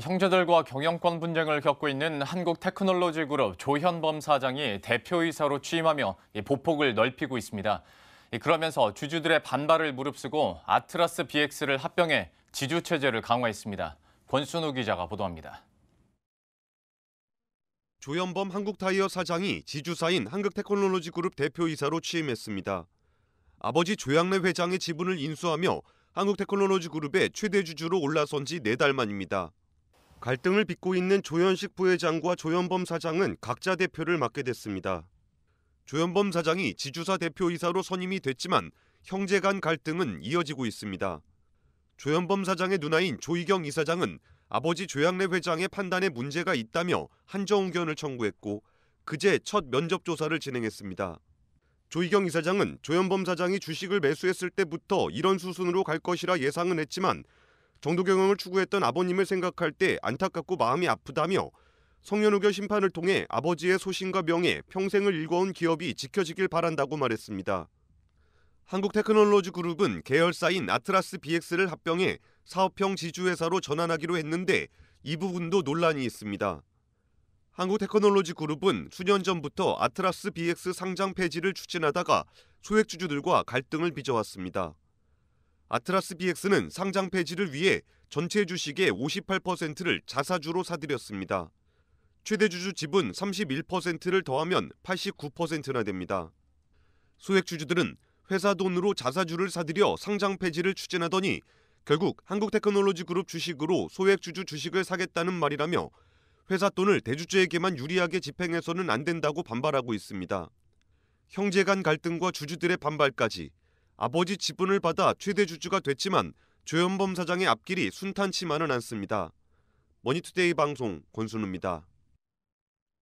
형제들과 경영권 분쟁을 겪고 있는 한국 테크놀로지 그룹 조현범 사장이 대표이사로 취임하며 보폭을 넓히고 있습니다. 그러면서 주주들의 반발을 무릅쓰고 아트라스 BX를 합병해 지주 체제를 강화했습니다. 권순우 기자가 보도합니다. 조현범 한국타이어 사장이 지주사인 한국테크놀로지그룹 대표이사로 취임했습니다. 아버지 조양래 회장의 지분을 인수하며 한국테크놀로지그룹의 최대 주주로 올라선 지 4달 만입니다. 갈등을 빚고 있는 조현식 부회장과 조현범 사장은 각자 대표를 맡게 됐습니다. 조현범 사장이 지주사 대표이사로 선임이 됐지만 형제 간 갈등은 이어지고 있습니다. 조현범 사장의 누나인 조희경 이사장은 아버지 조양래 회장의 판단에 문제가 있다며 한정견을 의 청구했고 그제 첫 면접 조사를 진행했습니다. 조희경 이사장은 조현범 사장이 주식을 매수했을 때부터 이런 수순으로 갈 것이라 예상은 했지만 정도 경영을 추구했던 아버님을 생각할 때 안타깝고 마음이 아프다며 성현우결 심판을 통해 아버지의 소신과 명예, 평생을 일궈온 기업이 지켜지길 바란다고 말했습니다. 한국테크놀로지 그룹은 계열사인 아트라스 BX를 합병해 사업형 지주회사로 전환하기로 했는데 이 부분도 논란이 있습니다. 한국테크놀로지 그룹은 수년 전부터 아트라스 BX 상장 폐지를 추진하다가 소액주주들과 갈등을 빚어왔습니다. 아트라스 BX는 상장 폐지를 위해 전체 주식의 58%를 자사주로 사들였습니다. 최대 주주 지분 31%를 더하면 89%나 됩니다. 소액 주주들은 회사 돈으로 자사주를 사들여 상장 폐지를 추진하더니 결국 한국테크놀로지그룹 주식으로 소액 주주 주식을 사겠다는 말이라며 회사 돈을 대주주에게만 유리하게 집행해서는 안 된다고 반발하고 있습니다. 형제 간 갈등과 주주들의 반발까지 아버지 지분을 받아 최대 주주가 됐지만 조현범 사장의 앞길이 순탄치만은 않습니다. 머니투데이 방송 권순우입니다.